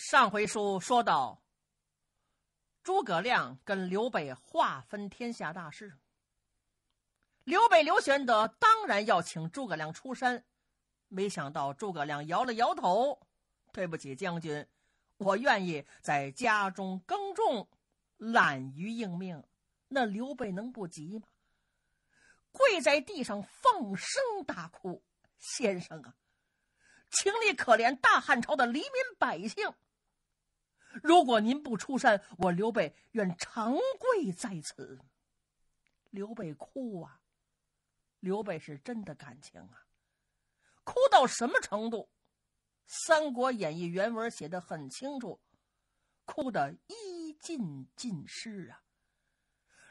上回书说到，诸葛亮跟刘备划分天下大事。刘备刘玄德当然要请诸葛亮出山，没想到诸葛亮摇了摇头：“对不起将军，我愿意在家中耕种，懒于应命。”那刘备能不急吗？跪在地上放声大哭：“先生啊，请你可怜大汉朝的黎民百姓！”如果您不出山，我刘备愿长跪在此。刘备哭啊，刘备是真的感情啊，哭到什么程度？《三国演义》原文写的很清楚，哭得衣尽尽湿啊。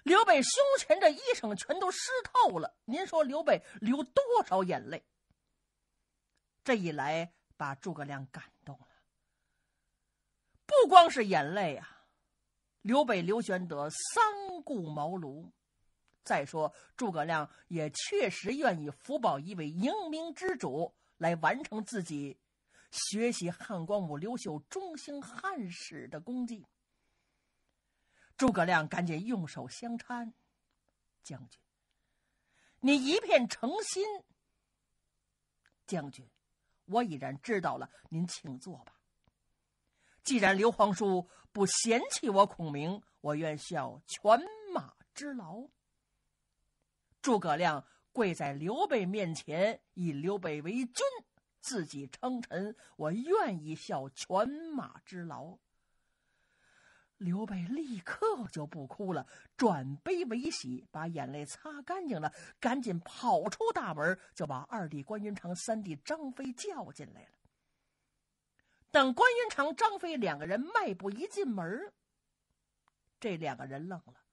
刘备胸前的衣裳全都湿透了，您说刘备流多少眼泪？这一来把诸葛亮感动了。不光是眼泪啊！刘备、刘玄德三顾茅庐。再说诸葛亮也确实愿意扶保一位英明之主来完成自己学习汉光武刘秀中兴汉史的功绩。诸葛亮赶紧用手相搀：“将军，你一片诚心。将军，我已然知道了，您请坐吧。”既然刘皇叔不嫌弃我孔明，我愿效犬马之劳。诸葛亮跪在刘备面前，以刘备为君，自己称臣，我愿意效犬马之劳。刘备立刻就不哭了，转悲为喜，把眼泪擦干净了，赶紧跑出大门，就把二弟关云长、三弟张飞叫进来了。等关云长、张飞两个人迈步一进门这两个人愣了，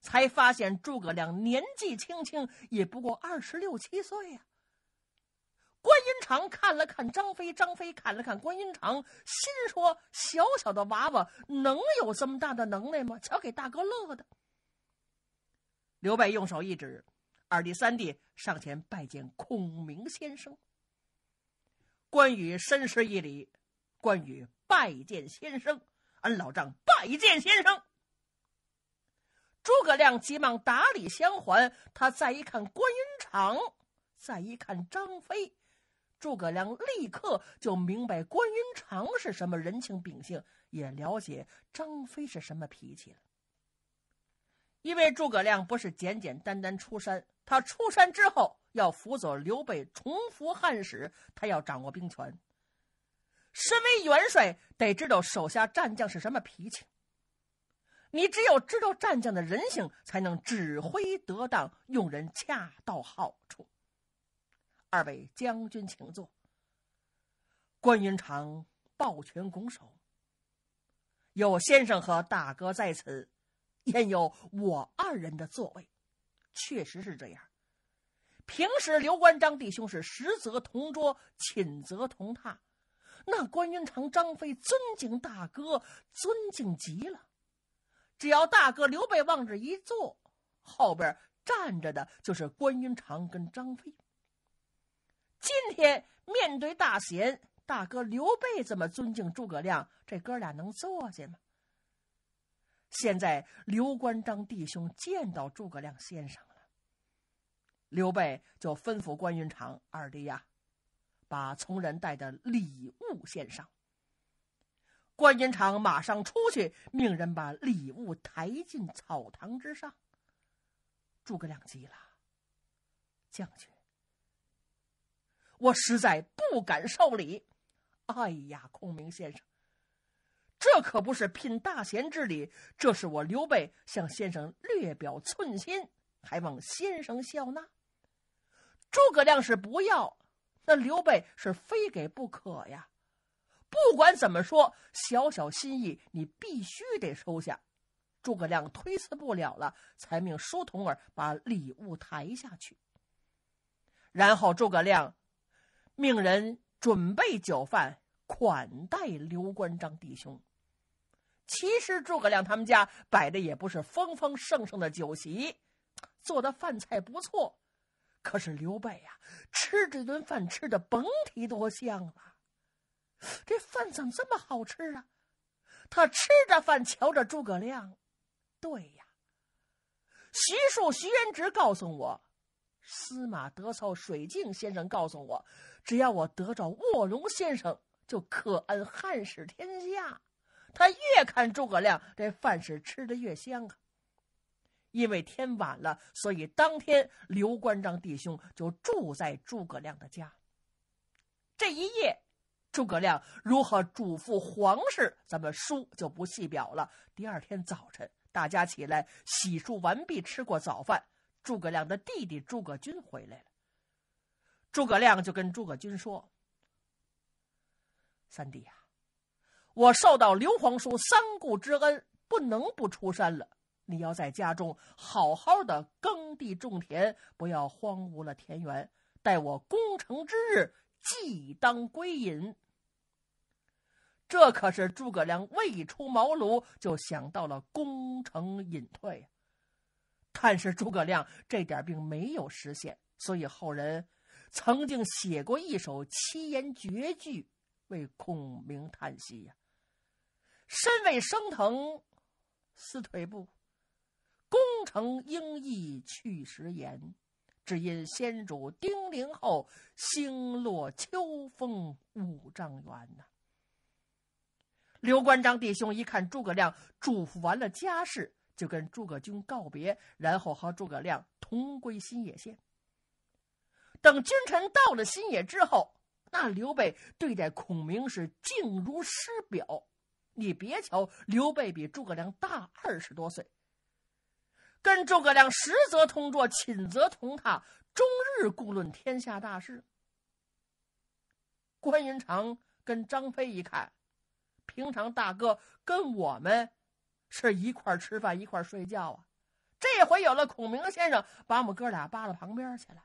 才发现诸葛亮年纪轻轻，也不过二十六七岁呀。关云长看了看张飞，张飞看了看关云长，心说：“小小的娃娃能有这么大的能耐吗？”瞧，给大哥乐的。刘备用手一指，二弟、三弟上前拜见孔明先生。关羽深施一礼，关羽拜见先生，俺老张拜见先生。诸葛亮急忙打礼相还，他再一看关云长，再一看张飞，诸葛亮立刻就明白关云长是什么人情秉性，也了解张飞是什么脾气了。因为诸葛亮不是简简单单出山。他出山之后，要辅佐刘备，重扶汉室。他要掌握兵权。身为元帅，得知道手下战将是什么脾气。你只有知道战将的人性，才能指挥得当，用人恰到好处。二位将军，请坐。关云长抱拳拱手：“有先生和大哥在此，焉有我二人的座位？”确实是这样，平时刘关张弟兄是食则同桌，寝则同榻。那关云长、张飞尊敬大哥，尊敬极了。只要大哥刘备往这一坐，后边站着的就是关云长跟张飞。今天面对大贤大哥刘备这么尊敬诸葛亮，这哥俩能坐下吗？现在刘关张弟兄见到诸葛亮先生了，刘备就吩咐关云长二弟呀，把从人带的礼物献上。关云长马上出去，命人把礼物抬进草堂之上。诸葛亮急了，将军，我实在不敢受礼。哎呀，孔明先生。这可不是聘大贤之礼，这是我刘备向先生略表寸心，还望先生笑纳。诸葛亮是不要，那刘备是非给不可呀。不管怎么说，小小心意你必须得收下。诸葛亮推辞不了了，才命书童儿把礼物抬下去。然后诸葛亮命人准备酒饭，款待刘关张弟兄。其实诸葛亮他们家摆的也不是丰丰盛盛的酒席，做的饭菜不错。可是刘备呀，吃这顿饭吃的甭提多香了。这饭怎么这么好吃啊？他吃着饭，瞧着诸葛亮。对呀，徐庶、徐元直告诉我，司马德操、水镜先生告诉我，只要我得着卧龙先生，就可安汉室天下。他越看诸葛亮，这饭是吃的越香啊。因为天晚了，所以当天刘关张弟兄就住在诸葛亮的家。这一夜，诸葛亮如何嘱咐皇室，咱们书就不细表了。第二天早晨，大家起来洗漱完毕，吃过早饭，诸葛亮的弟弟诸葛均回来了。诸葛亮就跟诸葛均说：“三弟啊。”我受到刘皇叔三顾之恩，不能不出山了。你要在家中好好的耕地种田，不要荒芜了田园。待我攻城之日，即当归隐。这可是诸葛亮未出茅庐就想到了攻城隐退但是诸葛亮这点并没有实现，所以后人曾经写过一首七言绝句为孔明叹息呀。身为升腾思退步，功成应义去时言。只因先主丁灵后，星落秋风五丈原呐。刘关张弟兄一看诸葛亮嘱咐完了家事，就跟诸葛军告别，然后和诸葛亮同归新野县。等君臣到了新野之后，那刘备对待孔明是敬如师表。你别瞧刘备比诸葛亮大二十多岁，跟诸葛亮实则同桌，寝则同榻，终日顾论天下大事。关云长跟张飞一看，平常大哥跟我们是一块吃饭，一块睡觉啊，这回有了孔明先生，把我们哥俩扒拉旁边去了。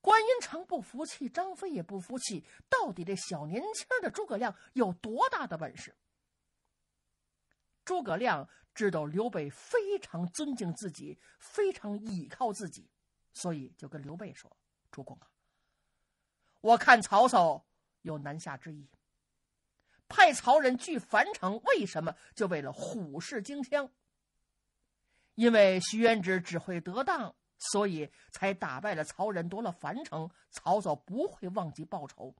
关云长不服气，张飞也不服气。到底这小年轻的诸葛亮有多大的本事？诸葛亮知道刘备非常尊敬自己，非常倚靠自己，所以就跟刘备说：“主公啊，我看曹操有南下之意，派曹仁去樊城，为什么？就为了虎视荆襄。因为徐元直指挥得当。”所以才打败了曹仁，夺了樊城。曹操不会忘记报仇，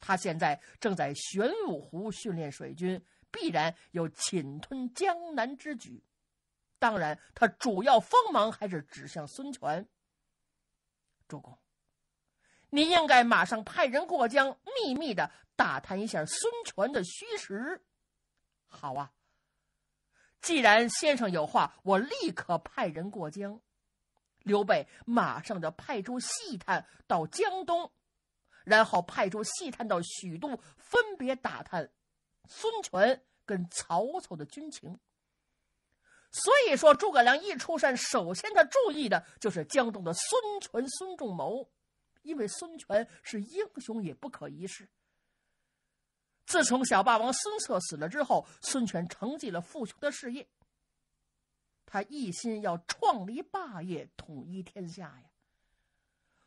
他现在正在玄武湖训练水军，必然有侵吞江南之举。当然，他主要锋芒还是指向孙权。主公，您应该马上派人过江，秘密的打探一下孙权的虚实。好啊，既然先生有话，我立刻派人过江。刘备马上就派出细探到江东，然后派出细探到许都，分别打探孙权跟曹操的军情。所以说，诸葛亮一出山，首先他注意的就是江东的孙权孙仲谋，因为孙权是英雄，也不可一世。自从小霸王孙策死了之后，孙权承继了父兄的事业。他一心要创立霸业，统一天下呀。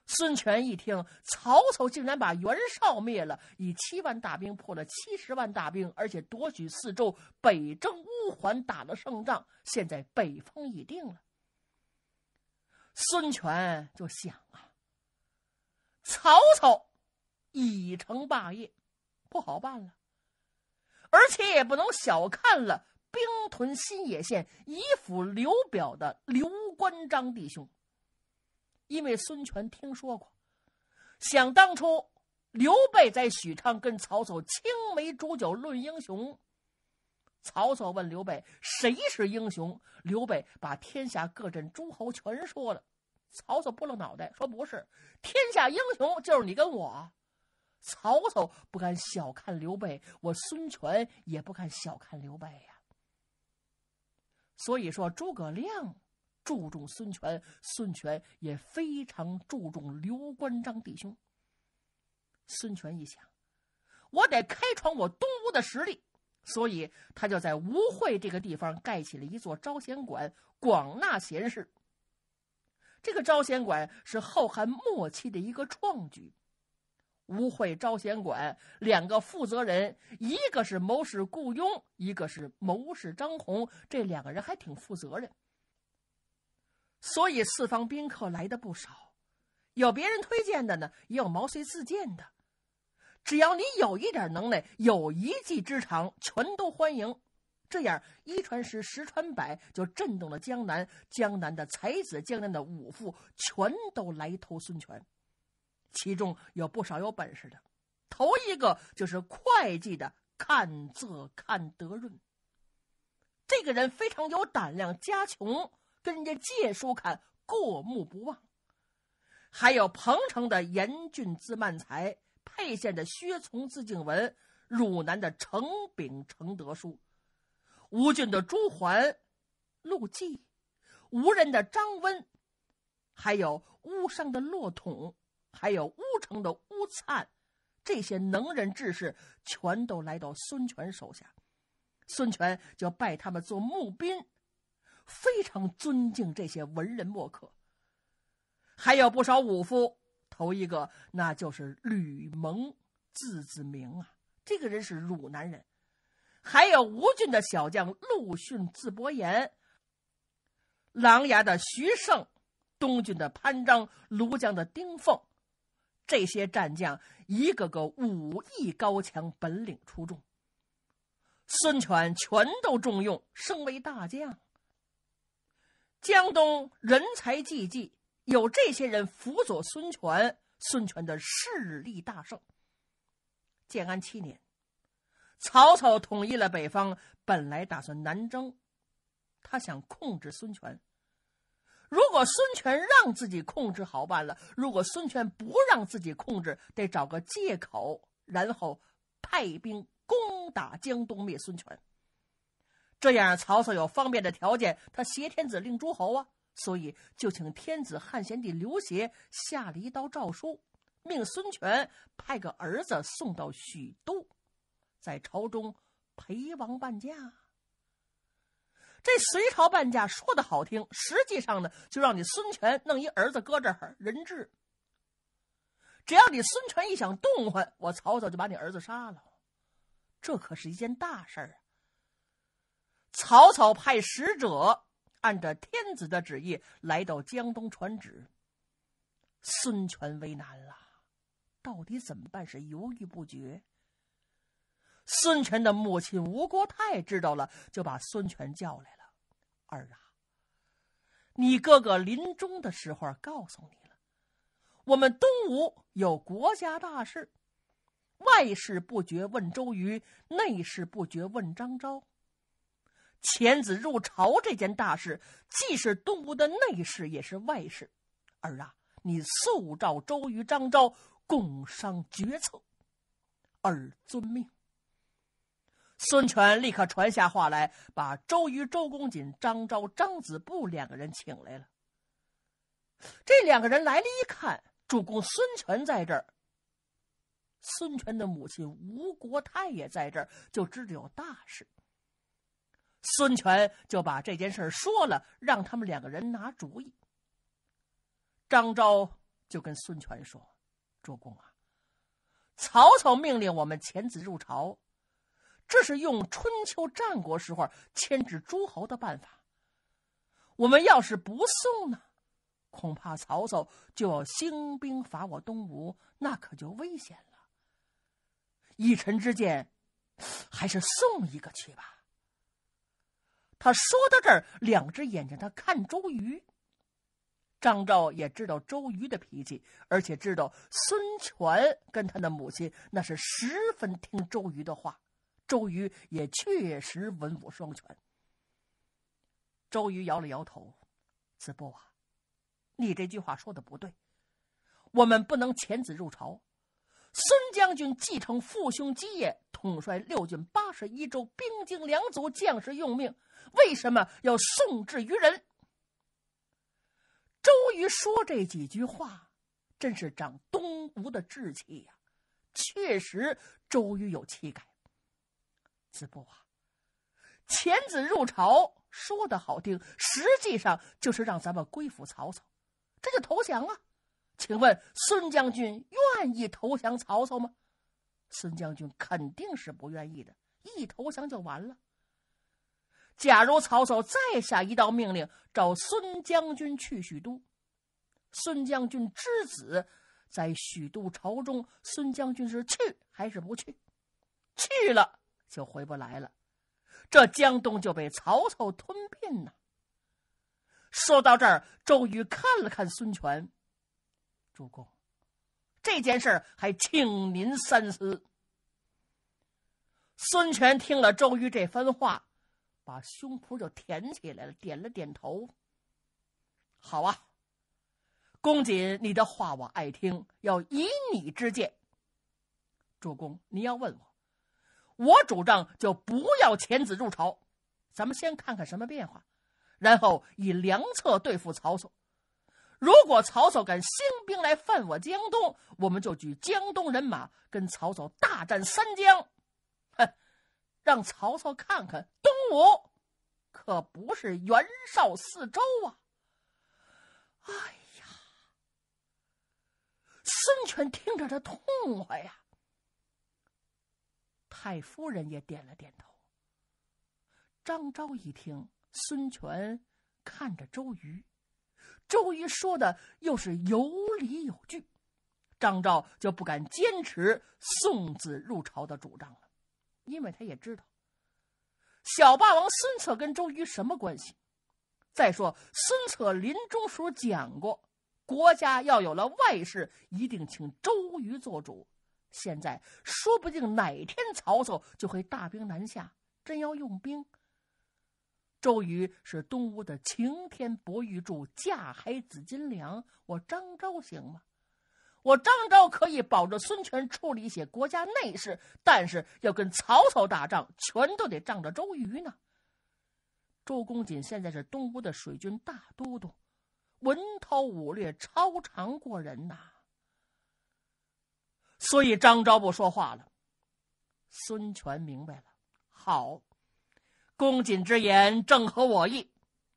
孙权一听，曹操竟然把袁绍灭了，以七万大兵破了七十万大兵，而且夺取四周，北征乌桓打了胜仗，现在北方已定了。孙权就想啊，曹操已成霸业，不好办了，而且也不能小看了。兵屯新野县，以抚刘表的刘关张弟兄。因为孙权听说过，想当初刘备在许昌跟曹操青梅煮酒论英雄，曹操问刘备谁是英雄，刘备把天下各镇诸侯全说了。曹操拨了脑袋说：“不是，天下英雄就是你跟我。”曹操不敢小看刘备，我孙权也不敢小看刘备呀。所以说，诸葛亮注重孙权，孙权也非常注重刘关张弟兄。孙权一想，我得开创我东吴的实力，所以他就在吴会这个地方盖起了一座招贤馆，广纳贤士。这个招贤馆是后汉末期的一个创举。吴会招贤馆两个负责人，一个是谋士雇佣，一个是谋士张宏，这两个人还挺负责任，所以四方宾客来的不少，有别人推荐的呢，也有毛遂自荐的，只要你有一点能耐，有一技之长，全都欢迎。这样一传十，十传百，就震动了江南，江南的才子，江南的武夫，全都来投孙权。其中有不少有本事的，头一个就是会计的看字看德润。这个人非常有胆量，家穷跟人家借书看，过目不忘。还有彭城的严俊字曼才，沛县的薛从字敬文，汝南的程炳程德书，吴郡的朱桓，陆绩，吴人的张温，还有乌山的骆统。还有乌城的乌灿，这些能人志士全都来到孙权手下，孙权就拜他们做募兵，非常尊敬这些文人墨客。还有不少武夫，头一个那就是吕蒙，字子明啊，这个人是汝南人。还有吴郡的小将陆逊，字伯言；琅琊的徐盛，东郡的潘璋，庐江的丁奉。这些战将一个个武艺高强，本领出众，孙权全都重用，升为大将。江东人才济济，有这些人辅佐孙权，孙权的势力大盛。建安七年，曹操统一了北方，本来打算南征，他想控制孙权。如果孙权让自己控制好办了，如果孙权不让自己控制，得找个借口，然后派兵攻打江东灭孙权。这样曹操有方便的条件，他挟天子令诸侯啊，所以就请天子汉献帝刘协下了一道诏书，命孙权派个儿子送到许都，在朝中陪王伴驾。这隋朝半价说的好听，实际上呢，就让你孙权弄一儿子搁这儿人质。只要你孙权一想动换，我曹操就把你儿子杀了，这可是一件大事儿啊！曹操派使者按照天子的旨意来到江东传旨，孙权为难了，到底怎么办？是犹豫不决。孙权的母亲吴国太知道了，就把孙权叫来了。儿啊，你哥哥临终的时候告诉你了，我们东吴有国家大事，外事不决问周瑜，内事不决问张昭。遣子入朝这件大事，既是东吴的内事，也是外事。儿啊，你速召周瑜、张昭共商决策。儿遵命。孙权立刻传下话来，把周瑜、周公瑾、张昭、张子布两个人请来了。这两个人来了，一看，主公孙权在这儿，孙权的母亲吴国太也在这儿，就知道有大事。孙权就把这件事说了，让他们两个人拿主意。张昭就跟孙权说：“主公啊，曹操命令我们遣子入朝。”这是用春秋战国时候牵制诸侯的办法。我们要是不送呢，恐怕曹操就要兴兵伐我东吴，那可就危险了。一臣之见，还是送一个去吧。他说到这儿，两只眼睛他看周瑜。张昭也知道周瑜的脾气，而且知道孙权跟他的母亲那是十分听周瑜的话。周瑜也确实文武双全。周瑜摇了摇头：“子布啊，你这句话说的不对。我们不能遣子入朝。孙将军继承父兄基业，统帅六郡八十一州，兵精粮足，将士用命，为什么要送之于人？”周瑜说这几句话，真是长东吴的志气呀。确实，周瑜有气概。子布啊，遣子入朝，说的好听，实际上就是让咱们归附曹操，这就投降啊！请问孙将军愿意投降曹操吗？孙将军肯定是不愿意的，一投降就完了。假如曹操再下一道命令，找孙将军去许都，孙将军之子在许都朝中，孙将军是去还是不去？去了。就回不来了，这江东就被曹操吞并了。说到这儿，周瑜看了看孙权，主公，这件事还请您三思。孙权听了周瑜这番话，把胸脯就填起来了，点了点头。好啊，公瑾，你的话我爱听，要以你之见。主公，你要问我。我主张就不要遣子入朝，咱们先看看什么变化，然后以良策对付曹操。如果曹操敢兴兵来犯我江东，我们就举江东人马跟曹操大战三江。哼，让曹操看看东吴可不是袁绍、四周啊！哎呀，孙权听着这痛快呀。太夫人也点了点头。张昭一听，孙权看着周瑜，周瑜说的又是有理有据，张昭就不敢坚持送子入朝的主张了，因为他也知道小霸王孙策跟周瑜什么关系。再说，孙策临终时讲过，国家要有了外事，一定请周瑜做主。现在说不定哪天曹操就会大兵南下，真要用兵，周瑜是东吴的擎天博玉柱，架海紫金梁，我张昭行吗？我张昭可以保着孙权处理一些国家内事，但是要跟曹操打仗，全都得仗着周瑜呢。周公瑾现在是东吴的水军大都督，文韬武略超常过人呐。所以张昭不说话了。孙权明白了，好，公瑾之言正合我意，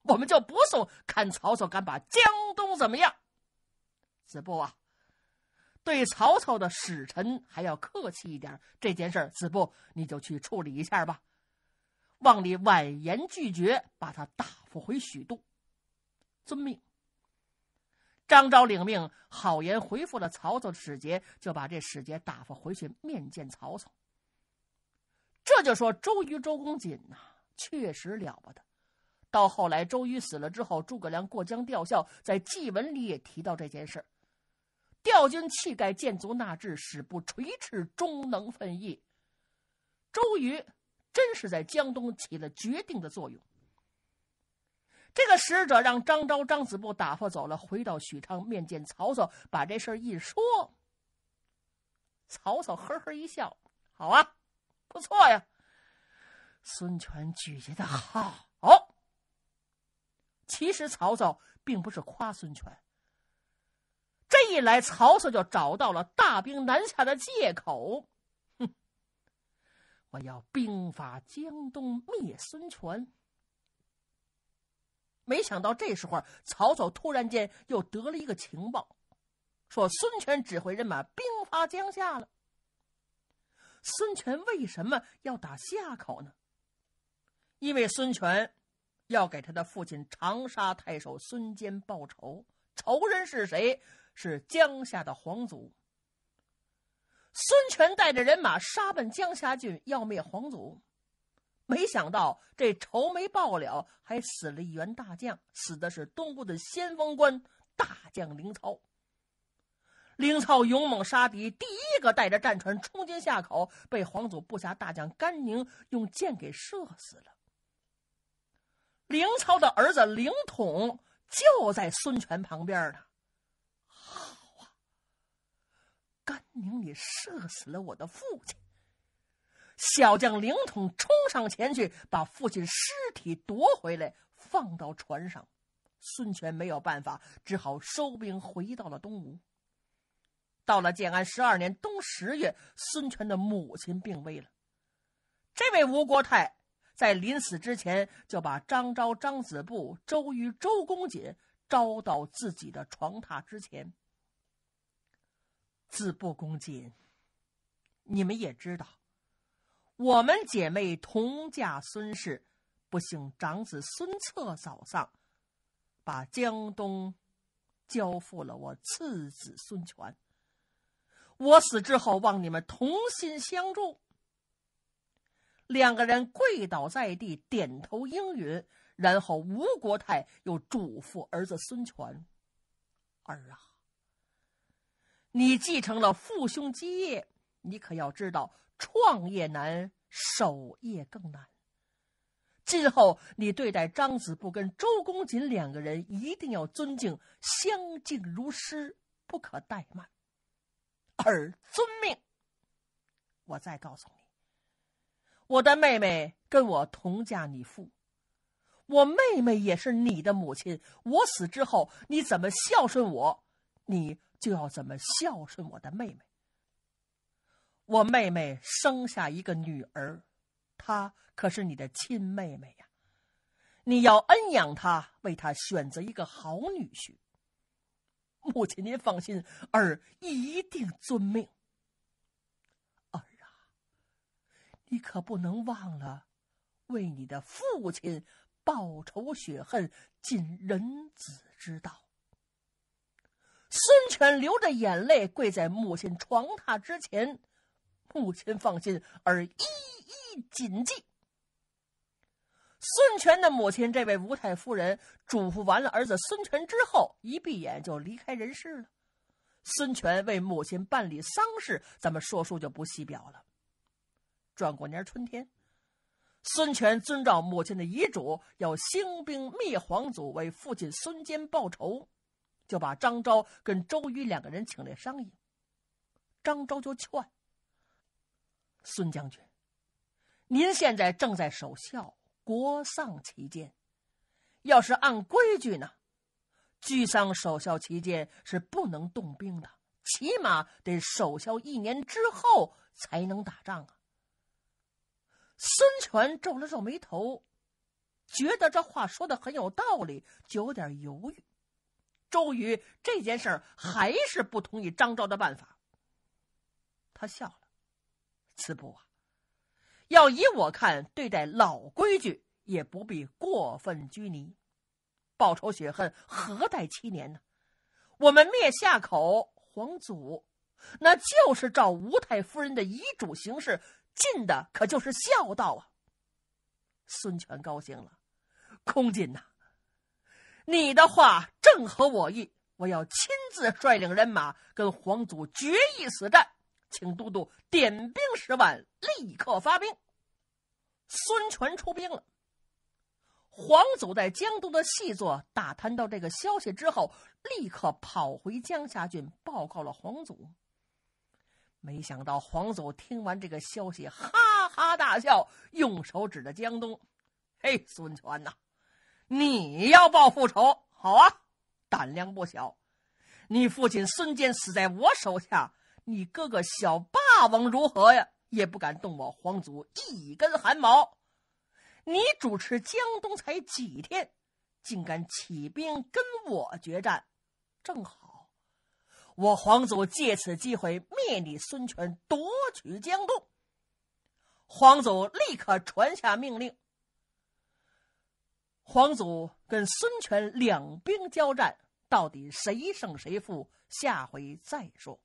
我们就不送。看曹操敢把江东怎么样？子布啊，对曹操的使臣还要客气一点。这件事，子布你就去处理一下吧。望你婉言拒绝，把他打发回许都。遵命。张昭领命，好言回复了曹操的使节，就把这使节打发回去面见曹操。这就说周瑜、周公瑾呐，确实了不得。到后来周瑜死了之后，诸葛亮过江吊孝，在祭文里也提到这件事吊军气概，见足纳志，使不垂翅，终能奋义。周瑜真是在江东起了决定的作用。这个使者让张昭、张子布打发走了，回到许昌面见曹操，把这事儿一说。曹操呵呵一笑：“好啊，不错呀，孙权举荐的好哦。”其实曹操并不是夸孙权。这一来，曹操就找到了大兵南下的借口。哼，我要兵发江东，灭孙权。没想到这时候，曹操突然间又得了一个情报，说孙权指挥人马兵发江夏了。孙权为什么要打夏口呢？因为孙权要给他的父亲长沙太守孙坚报仇。仇人是谁？是江夏的皇族。孙权带着人马杀奔江夏郡，要灭皇族。没想到这仇没报了，还死了一员大将，死的是东部的先锋官大将凌操。凌操勇猛杀敌，第一个带着战船冲进下口，被皇祖部下大将甘宁用箭给射死了。凌操的儿子凌统就在孙权旁边呢。好啊，甘宁，你射死了我的父亲。小将凌统冲上前去，把父亲尸体夺回来，放到船上。孙权没有办法，只好收兵回到了东吴。到了建安十二年冬十月，孙权的母亲病危了。这位吴国太在临死之前，就把张昭、张子布、周瑜、周公瑾招到自己的床榻之前。子布、公瑾，你们也知道。我们姐妹同嫁孙氏，不幸长子孙策早丧，把江东交付了我次子孙权。我死之后，望你们同心相助。两个人跪倒在地，点头应允。然后吴国太又嘱咐儿子孙权：“儿啊，你继承了父兄基业，你可要知道。”创业难，守业更难。今后你对待张子布跟周公瑾两个人，一定要尊敬，相敬如师，不可怠慢。而遵命。我再告诉你，我的妹妹跟我同嫁你父，我妹妹也是你的母亲。我死之后，你怎么孝顺我，你就要怎么孝顺我的妹妹。我妹妹生下一个女儿，她可是你的亲妹妹呀！你要恩养她，为她选择一个好女婿。母亲，您放心，儿一定遵命。儿啊，你可不能忘了，为你的父亲报仇雪恨，尽人子之道。孙权流着眼泪，跪在母亲床榻之前。母亲放心，而一一谨记。孙权的母亲这位吴太夫人嘱咐完了儿子孙权之后，一闭眼就离开人世了。孙权为母亲办理丧事，咱们说书就不细表了。转过年春天，孙权遵照母亲的遗嘱，要兴兵灭皇祖，为父亲孙坚报仇，就把张昭跟周瑜两个人请来商议。张昭就劝。孙将军，您现在正在守孝，国丧期间，要是按规矩呢，居丧守孝期间是不能动兵的，起码得守孝一年之后才能打仗啊。孙权皱了皱眉头，觉得这话说的很有道理，就有点犹豫。周瑜这件事儿还是不同意张昭的办法，他笑了。此不啊，要以我看，对待老规矩也不必过分拘泥。报仇雪恨何待七年呢？我们灭夏口皇祖，那就是照吴太夫人的遗嘱行事，尽的可就是孝道啊！孙权高兴了，空瑾呐，你的话正合我意，我要亲自率领人马跟皇祖决一死战。请都督点兵十万，立刻发兵。孙权出兵了。黄祖在江东的细作打探到这个消息之后，立刻跑回江夏郡报告了黄祖。没想到黄祖听完这个消息，哈哈大笑，用手指着江东：“嘿，孙权呐，你要报复仇，好啊，胆量不小。你父亲孙坚死在我手下。”你哥哥小霸王如何呀？也不敢动我皇祖一根汗毛。你主持江东才几天，竟敢起兵跟我决战？正好，我皇祖借此机会灭你孙权，夺取江东。皇祖立刻传下命令。皇祖跟孙权两兵交战，到底谁胜谁负？下回再说。